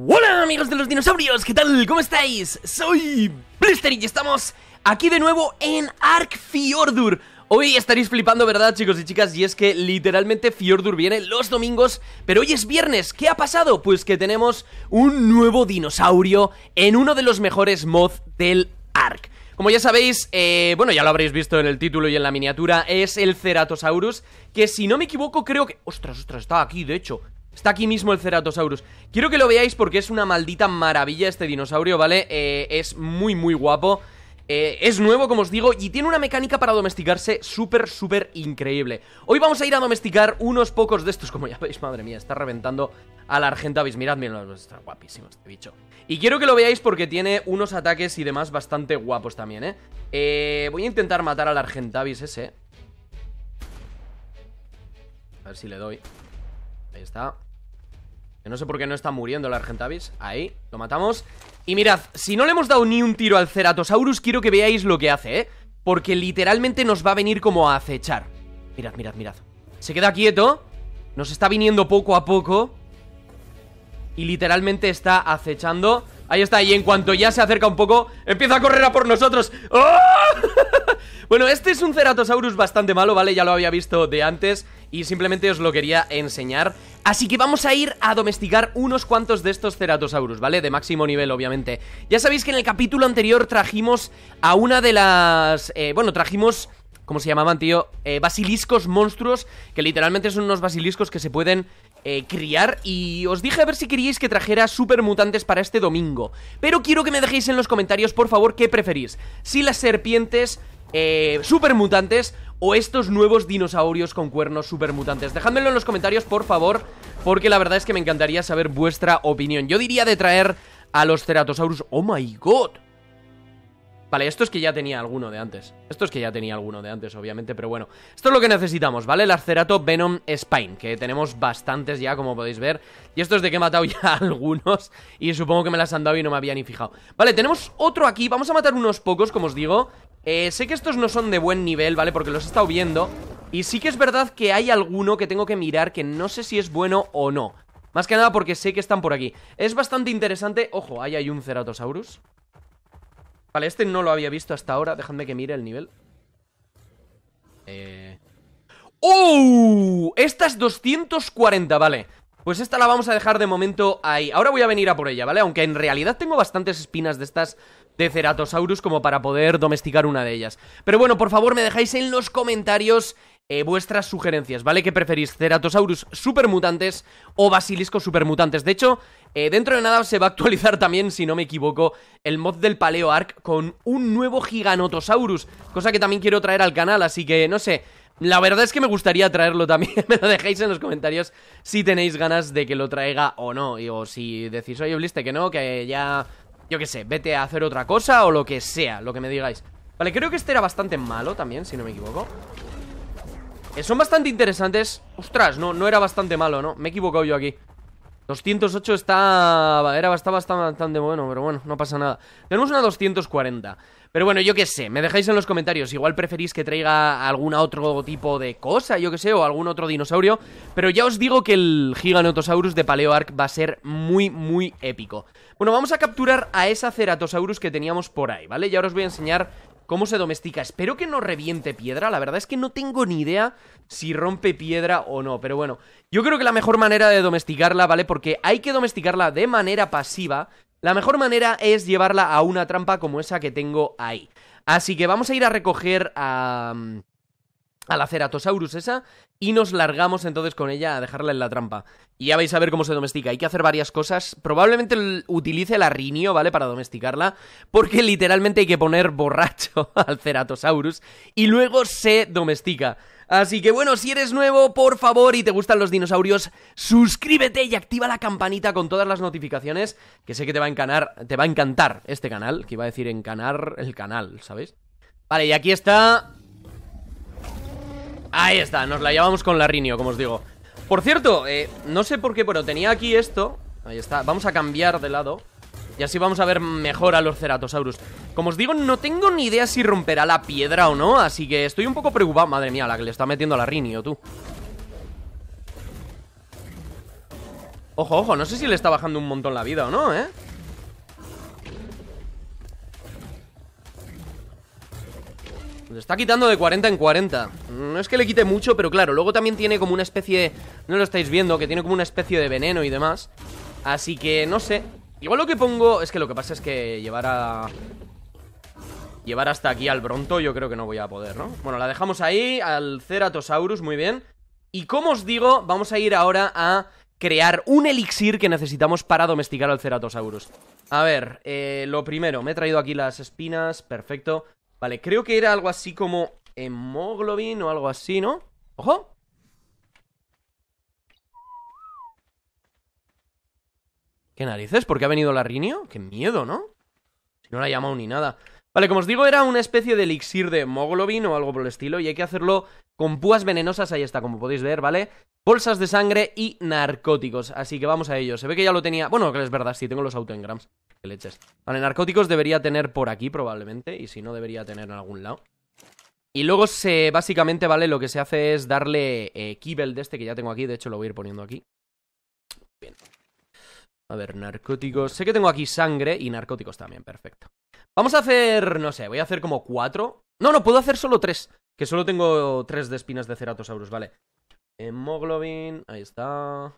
Hola amigos de los dinosaurios, ¿qué tal? ¿Cómo estáis? Soy Blister y estamos aquí de nuevo en Ark Fjordur Hoy estaréis flipando, ¿verdad, chicos y chicas? Y es que literalmente Fjordur viene los domingos, pero hoy es viernes. ¿Qué ha pasado? Pues que tenemos un nuevo dinosaurio en uno de los mejores mods del Ark. Como ya sabéis, eh, bueno, ya lo habréis visto en el título y en la miniatura, es el Ceratosaurus, que si no me equivoco creo que... Ostras, ostras, está aquí, de hecho. Está aquí mismo el Ceratosaurus. Quiero que lo veáis porque es una maldita maravilla este dinosaurio, ¿vale? Eh, es muy, muy guapo. Eh, es nuevo, como os digo, y tiene una mecánica para domesticarse súper, súper increíble. Hoy vamos a ir a domesticar unos pocos de estos, como ya veis, madre mía, está reventando al Argentavis. Mirad, mirad, está guapísimo este bicho. Y quiero que lo veáis porque tiene unos ataques y demás bastante guapos también, eh, eh voy a intentar matar al Argentavis ese. A ver si le doy. Ahí está no sé por qué no está muriendo el Argentavis Ahí, lo matamos Y mirad, si no le hemos dado ni un tiro al Ceratosaurus Quiero que veáis lo que hace, ¿eh? Porque literalmente nos va a venir como a acechar Mirad, mirad, mirad Se queda quieto Nos está viniendo poco a poco Y literalmente está acechando Ahí está, y en cuanto ya se acerca un poco Empieza a correr a por nosotros ¡Oh! bueno, este es un Ceratosaurus bastante malo, ¿vale? Ya lo había visto de antes Y simplemente os lo quería enseñar Así que vamos a ir a domesticar unos cuantos de estos Ceratosaurus, ¿vale? De máximo nivel, obviamente Ya sabéis que en el capítulo anterior trajimos a una de las... Eh, bueno, trajimos... ¿Cómo se llamaban, tío? Eh, basiliscos monstruos Que literalmente son unos basiliscos que se pueden eh, criar y os dije a ver si queríais que trajera supermutantes para este domingo. Pero quiero que me dejéis en los comentarios, por favor, qué preferís. Si las serpientes eh, supermutantes o estos nuevos dinosaurios con cuernos supermutantes. Dejadmelo en los comentarios, por favor, porque la verdad es que me encantaría saber vuestra opinión. Yo diría de traer a los Ceratosaurus. ¡Oh, my God! Vale, esto es que ya tenía alguno de antes. Esto es que ya tenía alguno de antes, obviamente, pero bueno. Esto es lo que necesitamos, ¿vale? El Arcerato Venom Spine, que tenemos bastantes ya, como podéis ver. Y esto es de que he matado ya algunos y supongo que me las han dado y no me había ni fijado. Vale, tenemos otro aquí. Vamos a matar unos pocos, como os digo. Eh, sé que estos no son de buen nivel, ¿vale? Porque los he estado viendo. Y sí que es verdad que hay alguno que tengo que mirar que no sé si es bueno o no. Más que nada porque sé que están por aquí. Es bastante interesante... Ojo, ahí hay un Ceratosaurus. Vale, este no lo había visto hasta ahora. Déjame que mire el nivel. Eh. ¡Oh! Esta es 240, vale. Pues esta la vamos a dejar de momento ahí. Ahora voy a venir a por ella, ¿vale? Aunque en realidad tengo bastantes espinas de estas de Ceratosaurus como para poder domesticar una de ellas. Pero bueno, por favor me dejáis en los comentarios eh, vuestras sugerencias, ¿vale? que preferís? ¿Ceratosaurus supermutantes o basilisco supermutantes? De hecho, eh, dentro de nada se va a actualizar también, si no me equivoco, el mod del paleo Paleoarc con un nuevo Giganotosaurus, cosa que también quiero traer al canal, así que no sé. La verdad es que me gustaría traerlo también, me lo dejéis en los comentarios si tenéis ganas de que lo traiga o no, o si decís, oye, Bliste, que no, que ya, yo qué sé, vete a hacer otra cosa o lo que sea, lo que me digáis. Vale, creo que este era bastante malo también, si no me equivoco. Eh, son bastante interesantes Ostras, no, no era bastante malo, ¿no? Me he equivocado yo aquí 208 está... Era bastante, bastante bueno, pero bueno, no pasa nada Tenemos una 240 Pero bueno, yo qué sé, me dejáis en los comentarios Igual preferís que traiga algún otro tipo de cosa, yo qué sé, o algún otro dinosaurio Pero ya os digo que el Giganotosaurus de Paleoark va a ser muy, muy épico Bueno, vamos a capturar a esa Ceratosaurus que teníamos por ahí, ¿vale? ya ahora os voy a enseñar cómo se domestica. Espero que no reviente piedra. La verdad es que no tengo ni idea si rompe piedra o no. Pero bueno, yo creo que la mejor manera de domesticarla, ¿vale? Porque hay que domesticarla de manera pasiva. La mejor manera es llevarla a una trampa como esa que tengo ahí. Así que vamos a ir a recoger a... Mm, a la Ceratosaurus esa y nos largamos entonces con ella a dejarla en la trampa. Y ya vais a ver cómo se domestica. Hay que hacer varias cosas. Probablemente utilice la Rinio, ¿vale? Para domesticarla. Porque literalmente hay que poner borracho al Ceratosaurus y luego se domestica. Así que bueno, si eres nuevo, por favor, y te gustan los dinosaurios, suscríbete y activa la campanita con todas las notificaciones, que sé que te va a encanar, te va a encantar este canal, que iba a decir encanar el canal, ¿sabes? Vale, y aquí está Ahí está, nos la llevamos con la Rinio, como os digo Por cierto, eh, no sé por qué, pero tenía aquí esto Ahí está, vamos a cambiar de lado Y así vamos a ver mejor a los Ceratosaurus Como os digo, no tengo ni idea si romperá la piedra o no Así que estoy un poco preocupado Madre mía, la que le está metiendo a la Rinio, tú Ojo, ojo, no sé si le está bajando un montón la vida o no, ¿eh? Le está quitando de 40 en 40. Mm, no es que le quite mucho, pero claro, luego también tiene como una especie... No lo estáis viendo, que tiene como una especie de veneno y demás. Así que, no sé. Igual lo que pongo... Es que lo que pasa es que llevar a... Llevar hasta aquí al Bronto yo creo que no voy a poder, ¿no? Bueno, la dejamos ahí, al Ceratosaurus, muy bien. Y como os digo, vamos a ir ahora a crear un elixir que necesitamos para domesticar al Ceratosaurus. A ver, eh, lo primero, me he traído aquí las espinas, perfecto. Vale, creo que era algo así como hemoglobin o algo así, ¿no? ¡Ojo! ¿Qué narices? ¿Por qué ha venido la Rinio? ¡Qué miedo, ¿no? Si no la ha llamado ni nada Vale, como os digo, era una especie de elixir de Moglobin o algo por el estilo, y hay que hacerlo con púas venenosas, ahí está, como podéis ver, ¿vale? Bolsas de sangre y narcóticos, así que vamos a ello. Se ve que ya lo tenía... Bueno, que es verdad, sí, tengo los autoengrams. Que leches. Vale, narcóticos debería tener por aquí probablemente, y si no, debería tener en algún lado. Y luego se, básicamente, ¿vale? Lo que se hace es darle eh, kibel de este que ya tengo aquí, de hecho lo voy a ir poniendo aquí. Bien. A ver, narcóticos. Sé que tengo aquí sangre y narcóticos también, perfecto. Vamos a hacer, no sé, voy a hacer como cuatro. No, no, puedo hacer solo tres. Que solo tengo tres de espinas de ceratosaurus, vale. Hemoglobin, ahí está.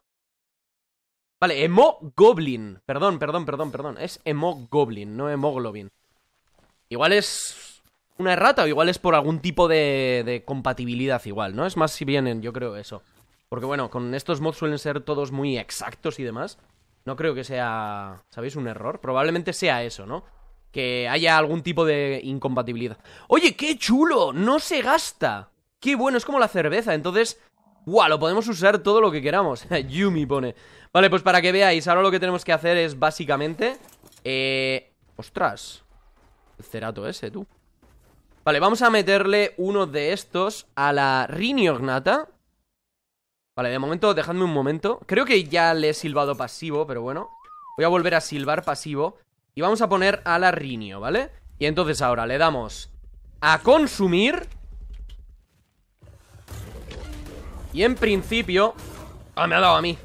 Vale, hemogoblin. Perdón, perdón, perdón, perdón. Es hemogoblin, no hemoglobin. Igual es una errata o igual es por algún tipo de, de compatibilidad igual, ¿no? Es más si vienen, yo creo, eso. Porque bueno, con estos mods suelen ser todos muy exactos y demás. No creo que sea, ¿sabéis? Un error. Probablemente sea eso, ¿no? Que haya algún tipo de incompatibilidad. Oye, qué chulo, no se gasta. Qué bueno, es como la cerveza. Entonces, ¡guau! Lo podemos usar todo lo que queramos. Yumi pone. Vale, pues para que veáis, ahora lo que tenemos que hacer es básicamente... Eh... Ostras. El cerato ese, tú. Vale, vamos a meterle uno de estos a la riniognata. Vale, de momento, dejadme un momento Creo que ya le he silbado pasivo, pero bueno Voy a volver a silbar pasivo Y vamos a poner a la Rinio, ¿vale? Y entonces ahora le damos a consumir Y en principio... Ah, me ha dado a mí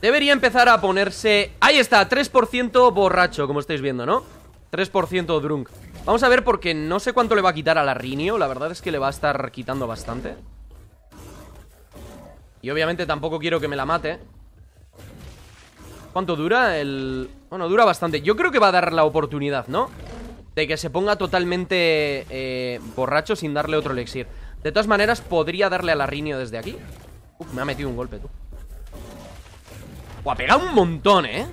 Debería empezar a ponerse... Ahí está, 3% borracho, como estáis viendo, ¿no? 3% drunk Vamos a ver porque no sé cuánto le va a quitar a la Rinio La verdad es que le va a estar quitando bastante y obviamente tampoco quiero que me la mate ¿Cuánto dura? El... Bueno, dura bastante Yo creo que va a dar la oportunidad, ¿no? De que se ponga totalmente eh, borracho sin darle otro elixir De todas maneras, podría darle al la desde aquí Uf, me ha metido un golpe, tú Buah, pega un montón, ¿eh?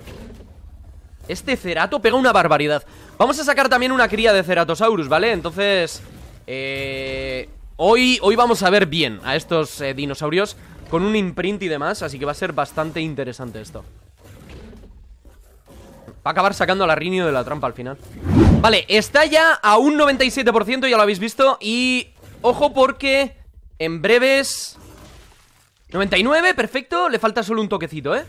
Este Cerato pega una barbaridad Vamos a sacar también una cría de Ceratosaurus, ¿vale? Entonces... Eh, hoy, hoy vamos a ver bien a estos eh, dinosaurios con un imprint y demás, así que va a ser bastante interesante esto Va a acabar sacando a la Rinio de la trampa al final Vale, está ya a un 97%, ya lo habéis visto Y ojo porque en breves... 99, perfecto, le falta solo un toquecito, ¿eh?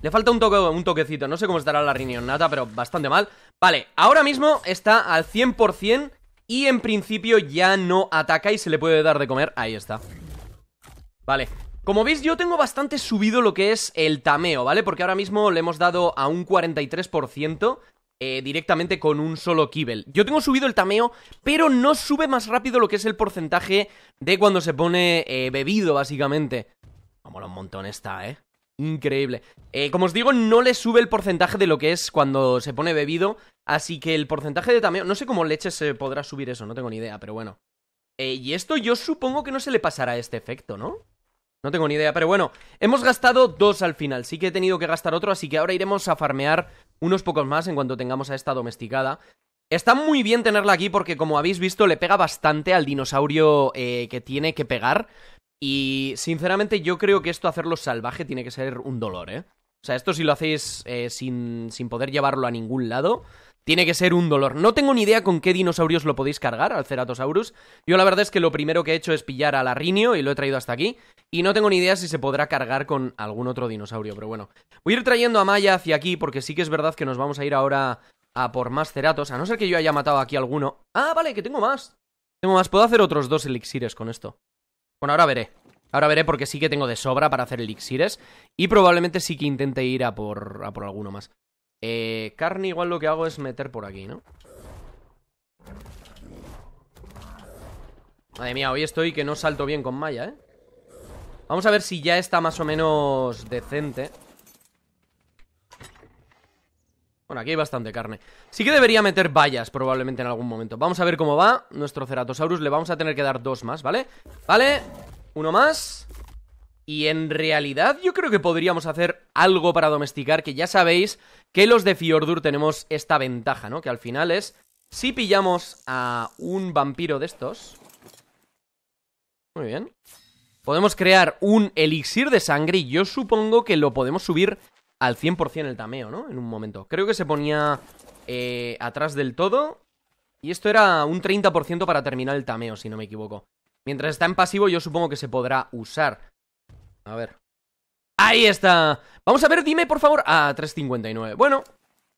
Le falta un, toque, un toquecito, no sé cómo estará la riñón nata, pero bastante mal Vale, ahora mismo está al 100% y en principio ya no ataca y se le puede dar de comer Ahí está Vale, como veis, yo tengo bastante subido lo que es el tameo, ¿vale? Porque ahora mismo le hemos dado a un 43%, eh, directamente con un solo kibel. Yo tengo subido el tameo, pero no sube más rápido lo que es el porcentaje de cuando se pone eh, bebido, básicamente. a un montón está, ¿eh? Increíble. Eh, como os digo, no le sube el porcentaje de lo que es cuando se pone bebido, así que el porcentaje de tameo... No sé cómo leche se podrá subir eso, no tengo ni idea, pero bueno. y esto yo supongo que no se le pasará este efecto, ¿no? No tengo ni idea, pero bueno, hemos gastado dos al final, sí que he tenido que gastar otro, así que ahora iremos a farmear unos pocos más en cuanto tengamos a esta domesticada. Está muy bien tenerla aquí porque como habéis visto le pega bastante al dinosaurio eh, que tiene que pegar y sinceramente yo creo que esto hacerlo salvaje tiene que ser un dolor, ¿eh? O sea, esto si lo hacéis eh, sin, sin poder llevarlo a ningún lado, tiene que ser un dolor. No tengo ni idea con qué dinosaurios lo podéis cargar al Ceratosaurus. Yo la verdad es que lo primero que he hecho es pillar al Arrinio y lo he traído hasta aquí. Y no tengo ni idea si se podrá cargar con algún otro dinosaurio, pero bueno. Voy a ir trayendo a Maya hacia aquí porque sí que es verdad que nos vamos a ir ahora a por más Ceratos, a no ser que yo haya matado aquí alguno. Ah, vale, que tengo más. Tengo más, puedo hacer otros dos elixires con esto. Bueno, ahora veré. Ahora veré porque sí que tengo de sobra para hacer elixires. Y probablemente sí que intente ir a por, por alguno más. Eh, carne igual lo que hago es meter por aquí, ¿no? Madre mía, hoy estoy que no salto bien con malla, ¿eh? Vamos a ver si ya está más o menos decente. Bueno, aquí hay bastante carne. Sí que debería meter vallas probablemente en algún momento. Vamos a ver cómo va. Nuestro Ceratosaurus le vamos a tener que dar dos más, ¿vale? Vale, uno más. Y en realidad yo creo que podríamos hacer algo para domesticar, que ya sabéis que los de Fiordur tenemos esta ventaja, ¿no? Que al final es, si pillamos a un vampiro de estos... Muy bien. Podemos crear un elixir de sangre y yo supongo que lo podemos subir al 100% el tameo, ¿no? En un momento. Creo que se ponía eh, atrás del todo. Y esto era un 30% para terminar el tameo, si no me equivoco. Mientras está en pasivo yo supongo que se podrá usar. A ver. ¡Ahí está! Vamos a ver, dime por favor... Ah, 3.59. Bueno,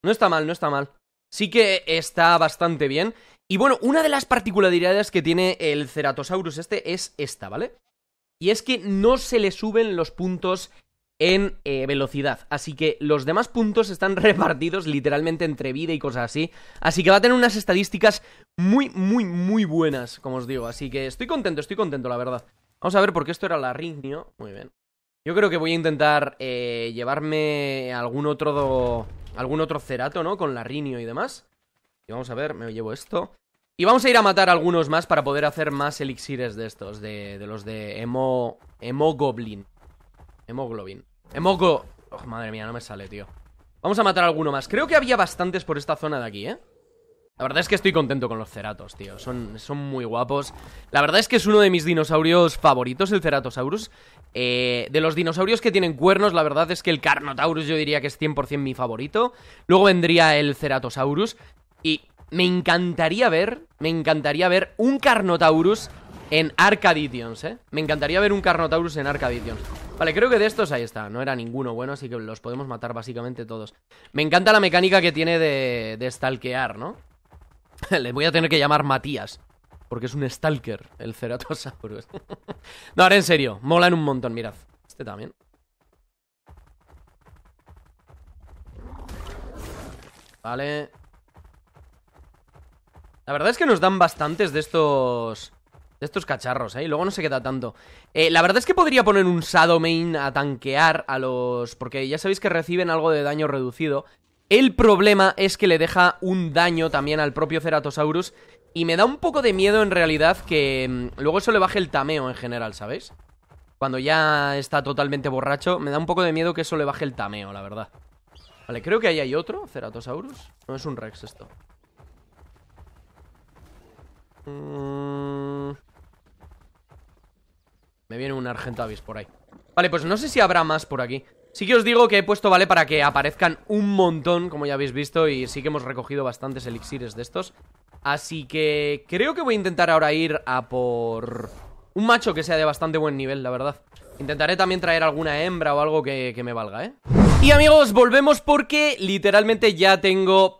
no está mal, no está mal. Sí que está bastante bien. Y bueno, una de las particularidades que tiene el Ceratosaurus este es esta, ¿vale? Y es que no se le suben los puntos en eh, velocidad. Así que los demás puntos están repartidos literalmente entre vida y cosas así. Así que va a tener unas estadísticas muy, muy, muy buenas, como os digo. Así que estoy contento, estoy contento, la verdad. Vamos a ver, por qué esto era la rinio, Muy bien. Yo creo que voy a intentar eh, llevarme algún otro algún otro cerato, ¿no? Con la Rinio y demás. Y vamos a ver, me llevo esto. Y vamos a ir a matar algunos más para poder hacer más elixires de estos, de, los de Emo... Goblin. Hemoglobin. Emoco. Oh, madre mía, no me sale, tío Vamos a matar alguno más Creo que había bastantes por esta zona de aquí, ¿eh? La verdad es que estoy contento con los ceratos, tío son, son muy guapos La verdad es que es uno de mis dinosaurios favoritos, el ceratosaurus eh, De los dinosaurios que tienen cuernos La verdad es que el carnotaurus yo diría que es 100% mi favorito Luego vendría el ceratosaurus Y me encantaría ver, me encantaría ver un Carnotaurus en Arcaditions, ¿eh? Me encantaría ver un Carnotaurus en Arcaditions. Vale, creo que de estos ahí está. No era ninguno bueno, así que los podemos matar básicamente todos. Me encanta la mecánica que tiene de, de stalkear, ¿no? Le voy a tener que llamar Matías. Porque es un stalker, el Ceratosaurus. no, ahora en serio, en un montón, mirad. Este también. Vale. La verdad es que nos dan bastantes de estos de estos cacharros, ¿eh? luego no se queda tanto. Eh, la verdad es que podría poner un Shadow Main a tanquear a los... Porque ya sabéis que reciben algo de daño reducido. El problema es que le deja un daño también al propio Ceratosaurus. Y me da un poco de miedo en realidad que mm, luego eso le baje el tameo en general, ¿sabéis? Cuando ya está totalmente borracho, me da un poco de miedo que eso le baje el tameo, la verdad. Vale, creo que ahí hay otro, Ceratosaurus. No es un Rex esto. Mmm... Me viene un avis por ahí Vale, pues no sé si habrá más por aquí Sí que os digo que he puesto, ¿vale? Para que aparezcan un montón, como ya habéis visto Y sí que hemos recogido bastantes elixires de estos Así que creo que voy a intentar ahora ir a por... Un macho que sea de bastante buen nivel, la verdad Intentaré también traer alguna hembra o algo que, que me valga, ¿eh? Y amigos, volvemos porque literalmente ya tengo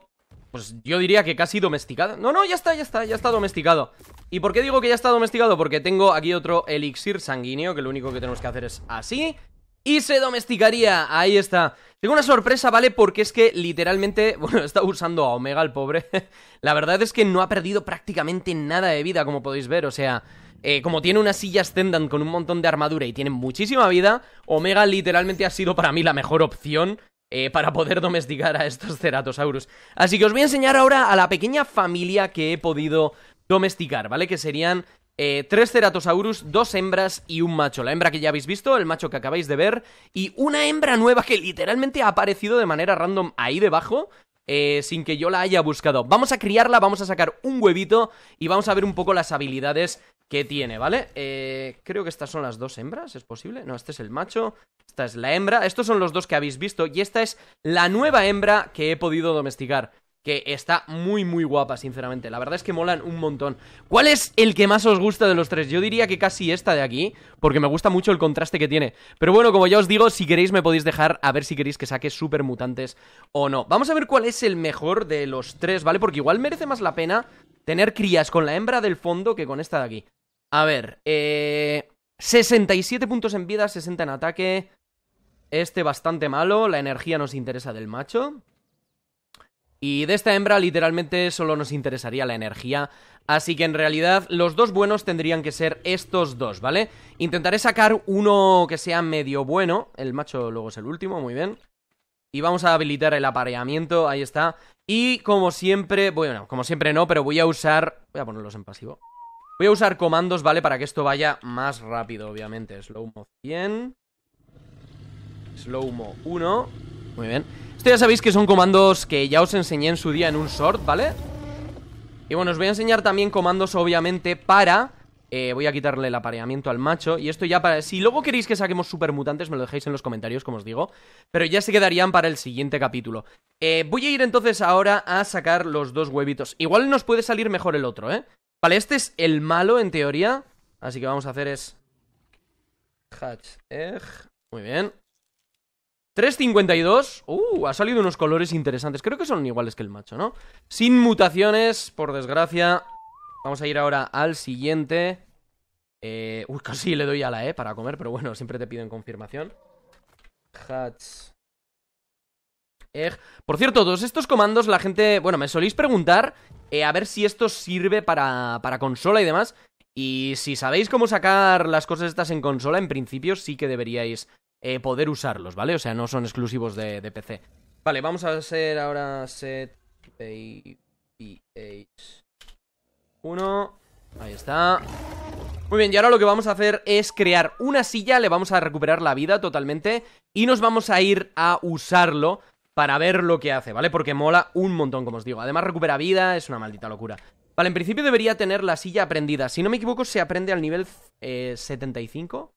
pues yo diría que casi domesticada. No, no, ya está, ya está, ya está domesticado. ¿Y por qué digo que ya está domesticado? Porque tengo aquí otro elixir sanguíneo, que lo único que tenemos que hacer es así. Y se domesticaría, ahí está. Tengo una sorpresa, ¿vale? Porque es que literalmente, bueno, está usando a Omega el pobre. La verdad es que no ha perdido prácticamente nada de vida, como podéis ver, o sea... Eh, como tiene una silla tendan con un montón de armadura y tiene muchísima vida, Omega literalmente ha sido para mí la mejor opción eh, para poder domesticar a estos ceratosaurus. Así que os voy a enseñar ahora a la pequeña familia que he podido domesticar, ¿vale? Que serían eh, tres ceratosaurus, dos hembras y un macho. La hembra que ya habéis visto, el macho que acabáis de ver, y una hembra nueva que literalmente ha aparecido de manera random ahí debajo. Eh, sin que yo la haya buscado. Vamos a criarla, vamos a sacar un huevito y vamos a ver un poco las habilidades que tiene, ¿vale? Eh, creo que estas son las dos hembras, ¿es posible? No, este es el macho, esta es la hembra, estos son los dos que habéis visto y esta es la nueva hembra que he podido domesticar. Que está muy muy guapa, sinceramente La verdad es que molan un montón ¿Cuál es el que más os gusta de los tres? Yo diría que casi esta de aquí Porque me gusta mucho el contraste que tiene Pero bueno, como ya os digo, si queréis me podéis dejar A ver si queréis que saque super mutantes o no Vamos a ver cuál es el mejor de los tres, ¿vale? Porque igual merece más la pena Tener crías con la hembra del fondo que con esta de aquí a ver, eh, 67 puntos en vida, 60 en ataque. Este bastante malo, la energía nos interesa del macho. Y de esta hembra literalmente solo nos interesaría la energía. Así que en realidad los dos buenos tendrían que ser estos dos, ¿vale? Intentaré sacar uno que sea medio bueno. El macho luego es el último, muy bien. Y vamos a habilitar el apareamiento, ahí está. Y como siempre, bueno, como siempre no, pero voy a usar... Voy a ponerlos en pasivo. Voy a usar comandos, ¿vale? Para que esto vaya más rápido, obviamente. Slowmo 100. Slowmo 1. Muy bien. Esto ya sabéis que son comandos que ya os enseñé en su día en un short, ¿vale? Y bueno, os voy a enseñar también comandos, obviamente, para... Eh, voy a quitarle el apareamiento al macho Y esto ya para... Si luego queréis que saquemos supermutantes Me lo dejáis en los comentarios, como os digo Pero ya se quedarían para el siguiente capítulo eh, Voy a ir entonces ahora a sacar los dos huevitos Igual nos puede salir mejor el otro, ¿eh? Vale, este es el malo en teoría. Así que vamos a hacer es... Hatch egg. Muy bien. 3.52. Uh, ha salido unos colores interesantes. Creo que son iguales que el macho, ¿no? Sin mutaciones, por desgracia. Vamos a ir ahora al siguiente. Eh, uy, casi le doy a la E para comer, pero bueno, siempre te piden confirmación. Hatch. Egg. Por cierto, todos estos comandos la gente... Bueno, me soléis preguntar eh, a ver si esto sirve para, consola y demás. Y si sabéis cómo sacar las cosas estas en consola, en principio sí que deberíais eh, poder usarlos, ¿vale? O sea, no son exclusivos de, PC. Vale, vamos a hacer ahora set ...H... 1. Ahí está. Muy bien, y ahora lo que vamos a hacer es crear una silla, le vamos a recuperar la vida totalmente y nos vamos a ir a usarlo para ver lo que hace, ¿vale? Porque mola un montón, como os digo. Además recupera vida, es una maldita locura. Vale, en principio debería tener la silla aprendida. Si no me equivoco, se aprende al nivel 75. Eh,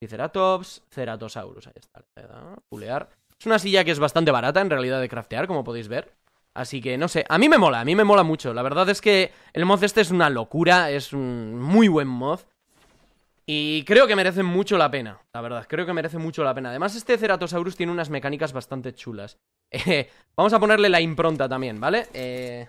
Triceratops, Ceratosaurus, ahí está. Pulear. Es una silla que es bastante barata en realidad de craftear, como podéis ver. Así que no sé, a mí me mola, a mí me mola mucho. La verdad es que el mod este es una locura, es un muy buen mod. Y creo que merece mucho la pena, la verdad, creo que merece mucho la pena. Además, este Ceratosaurus tiene unas mecánicas bastante chulas. Eh, vamos a ponerle la impronta también, ¿vale? Eh...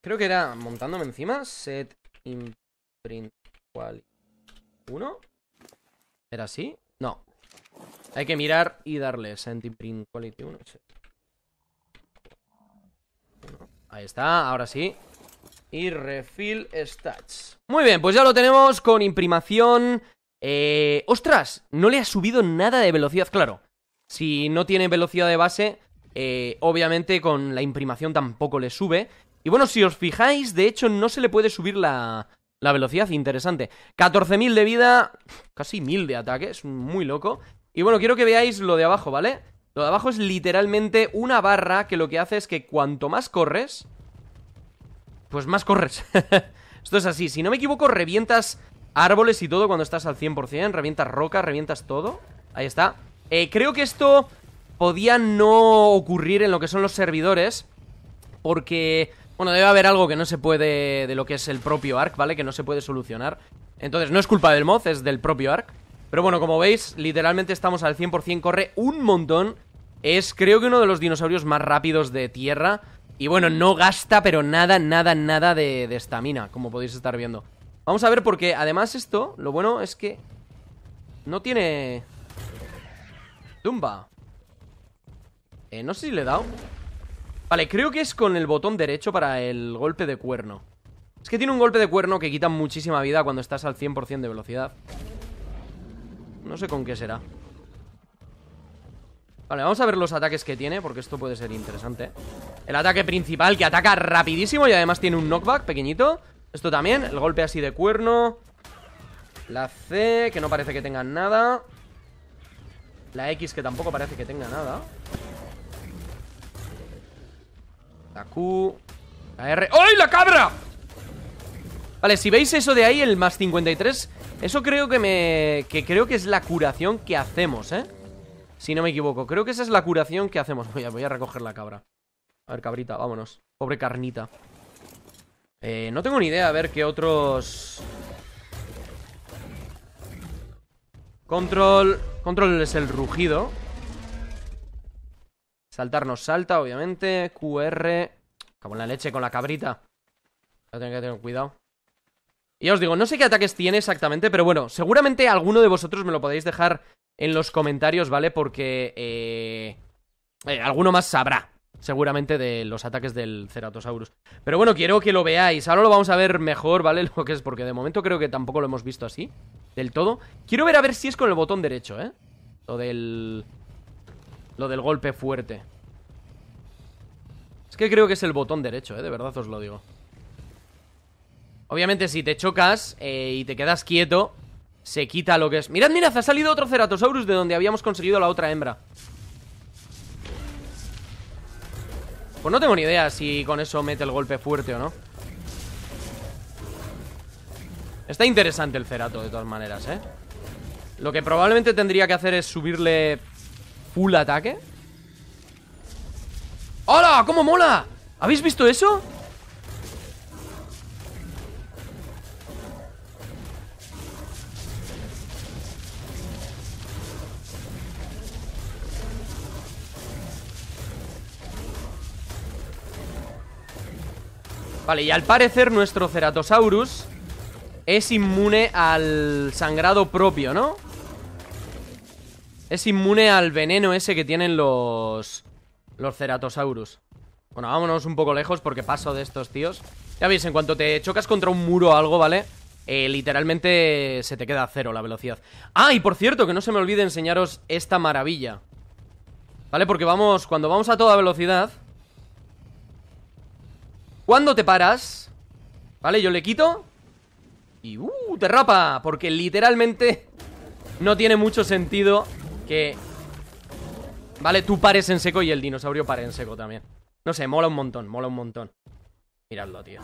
Creo que era montándome encima. Set imprint quality 1. ¿Era así? No. Hay que mirar y darle set imprint quality 1. Ahí está, ahora sí Y refill stats Muy bien, pues ya lo tenemos con imprimación eh, ¡Ostras! No le ha subido nada de velocidad, claro Si no tiene velocidad de base eh, Obviamente con la imprimación tampoco le sube Y bueno, si os fijáis, de hecho no se le puede subir la, la velocidad, interesante 14.000 de vida, casi 1.000 de ataque, es muy loco Y bueno, quiero que veáis lo de abajo, ¿vale? Lo de abajo es literalmente una barra que lo que hace es que cuanto más corres, pues más corres. Esto es así. Si no me equivoco, revientas árboles y todo cuando estás al 100%. Revientas rocas, revientas todo. Ahí está. Eh, creo que esto podía no ocurrir en lo que son los servidores. Porque, bueno, debe haber algo que no se puede de lo que es el propio ARC, ¿vale? Que no se puede solucionar. Entonces, no es culpa del mod, es del propio ARC. Pero bueno, como veis, literalmente estamos al 100%, corre un montón. Es creo que uno de los dinosaurios más rápidos de tierra. Y bueno, no gasta pero nada, nada, nada de estamina, como podéis estar viendo. Vamos a ver porque además esto, lo bueno es que no tiene... Tumba. Eh, no sé si le he dado. Vale, creo que es con el botón derecho para el golpe de cuerno. Es que tiene un golpe de cuerno que quita muchísima vida cuando estás al 100% de velocidad. No sé con qué será Vale, vamos a ver los ataques que tiene Porque esto puede ser interesante El ataque principal que ataca rapidísimo Y además tiene un knockback pequeñito Esto también, el golpe así de cuerno La C, que no parece que tenga nada La X, que tampoco parece que tenga nada La Q La R ¡Ay, la cabra! Vale, si veis eso de ahí, el más 53 eso creo que me... Que creo que es la curación que hacemos, ¿eh? Si no me equivoco. Creo que esa es la curación que hacemos. Voy a, voy a recoger la cabra. A ver, cabrita, vámonos. Pobre carnita. Eh, no tengo ni idea a ver qué otros... Control... Control es el rugido. Saltar nos salta, obviamente. QR... como en la leche con la cabrita. Tengo que tener cuidado. Y ya os digo, no sé qué ataques tiene exactamente, pero bueno, seguramente alguno de vosotros me lo podéis dejar en los comentarios, ¿vale? Porque eh, eh alguno más sabrá, seguramente, de los ataques del Ceratosaurus. Pero bueno, quiero que lo veáis. Ahora lo vamos a ver mejor, ¿vale? Lo que es, porque de momento creo que tampoco lo hemos visto así, del todo. Quiero ver a ver si es con el botón derecho, ¿eh? Lo del... Lo del golpe fuerte. Es que creo que es el botón derecho, ¿eh? De verdad os lo digo. Obviamente si te chocas eh, y te quedas quieto, se quita lo que es... Mirad, mirad, ha salido otro Ceratosaurus de donde habíamos conseguido la otra hembra. Pues no tengo ni idea si con eso mete el golpe fuerte o no. Está interesante el Cerato de todas maneras, ¿eh? Lo que probablemente tendría que hacer es subirle full ataque. ¡Hola! ¡Cómo mola! ¿Habéis visto eso? Vale, y al parecer nuestro Ceratosaurus es inmune al sangrado propio, ¿no? Es inmune al veneno ese que tienen los... Los Ceratosaurus Bueno, vámonos un poco lejos porque paso de estos tíos Ya veis, en cuanto te chocas contra un muro o algo, ¿vale? Eh, literalmente se te queda cero la velocidad Ah, y por cierto, que no se me olvide enseñaros esta maravilla ¿Vale? Porque vamos, cuando vamos a toda velocidad cuando te paras, ¿vale? Yo le quito y ¡uh! Te rapa, porque literalmente no tiene mucho sentido que... Vale, tú pares en seco y el dinosaurio pare en seco también. No sé, mola un montón, mola un montón. Miradlo, tío.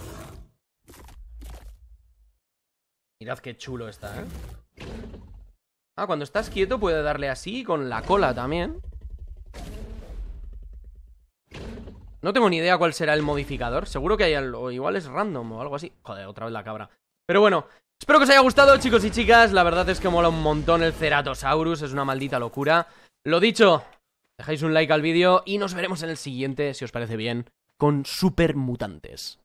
Mirad qué chulo está, ¿eh? Ah, cuando estás quieto puede darle así con la cola también. No tengo ni idea cuál será el modificador. Seguro que hay algo. Igual es random o algo así. Joder, otra vez la cabra. Pero bueno, espero que os haya gustado, chicos y chicas. La verdad es que mola un montón el Ceratosaurus. Es una maldita locura. Lo dicho, dejáis un like al vídeo y nos veremos en el siguiente, si os parece bien, con Super Mutantes.